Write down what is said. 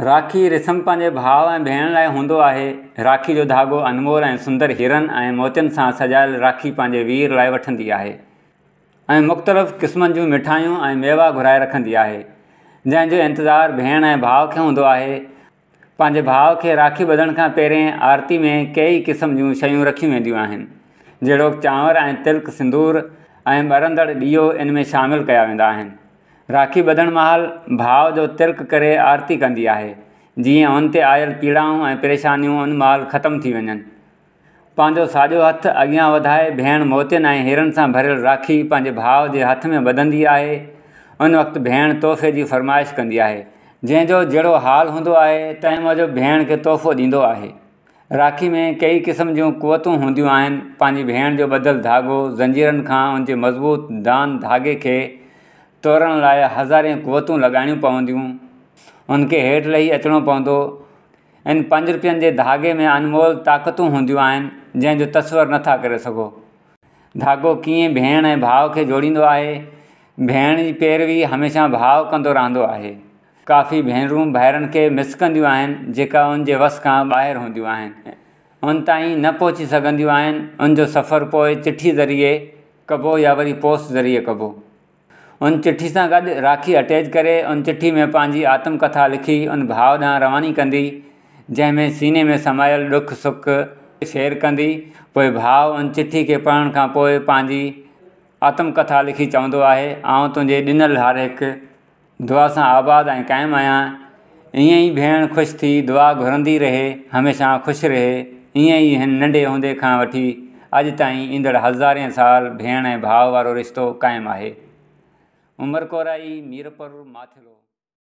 राखी रिसम पंहिंजे भाउ ऐं भेण लाइ हूंदो आहे राखी जो धाॻो अनमोल ऐं सुंदर हीरनि ऐं मोचनि सां सजायल राखी पंहिंजे वीर लाइ वठंदी आहे ऐं मुख़्तलिफ़ क़िस्मनि जूं मिठायूं ऐं मेवा घुराए रखंदी आहे जंहिंजो इंतज़ारु भेण ऐं भाउ खे हूंदो आहे पंहिंजे भाउ खे राखी ॿधण खां पहिरें आरती में कई क़िस्म जूं शयूं रखियूं वेंदियूं आहिनि जहिड़ो चांवर ऐं तिल्क सिंदूर ऐं ॿरंदड़ु ॾीयो इन में शामिलु कया वेंदा आहिनि राखी ॿधणु माल भाउ जो तिर्क करे आरती कंदी आहे जीअं हुन ते आयल पीड़ाऊं ऐं परेशानियूं उन माल ख़तम थी वञनि पंहिंजो साॼो हथु अॻियां वधाए भेण मोतियुनि ऐं हीरनि सां भरियल राखी पंहिंजे भाउ जे हथ में ॿधंदी आहे उन वक़्तु भेण तोहफ़े जी फरमाइश कंदी आहे जंहिंजो जहिड़ो हाल हूंदो आहे तंहिं भेण खे तोहफ़ो ॾींदो आहे राखी में कई क़िस्म जूं कुवतूं हूंदियूं आहिनि पंहिंजी भेण जो ॿधलु धाॻो ज़ंजीरनि खां उनजे मज़बूत दान धागे खे तोरण लाइ हज़ारे कुवतूं लॻाइणियूं पवंदियूं उनखे हेठि लही अचिणो पवंदो इन पंज रुपियनि जे धाॻे में अनमोल ताक़तूं हूंदियूं आहिनि जंहिंजो तस्वरु नथा करे सघो धाॻो कीअं भेण ऐं भाउ खे जोड़ींदो आहे भेण जी पैरवी हमेशह भाव कंदो रहंदो आहे काफ़ी भेनरूं भैरनि खे मिस कंदियूं आहिनि जेका उन जे वस खां ॿाहिरि हूंदियूं आहिनि उन ताईं न पहुची सघंदियूं आहिनि उन जो सफ़र पोइ चिठी ज़रिए कबो या वरी पोस्ट ज़रिए कबो उन चिठी सां गॾु राखी अटैच करे उन चिठी में पंहिंजी आत्मकथा लिखी उन भाउ ॾांहुं रवानी कंदी जंहिंमें सीने में समायल ॾुखु सुख शेयर कंदी पोइ भाउ उन चिठी खे पढ़ण खां पोइ पंहिंजी आत्मकथा लिखी चवंदो आहे ऐं तुंहिंजे ॾिनल हर हिकु दुआ सां आबादु ऐं क़ाइमु आहियां ईअं ई भेण ख़ुशि थी दुआ घुरंदी रहे हमेशह ख़ुशि रहे ईअं ई हिन नंढे हूंदे खां वठी अॼु ताईं ईंदड़ हज़ारे साल भेण ऐं भाउ वारो रिश्तो क़ाइमु आहे ઉમરકોરાઈ મીરપર માથેલો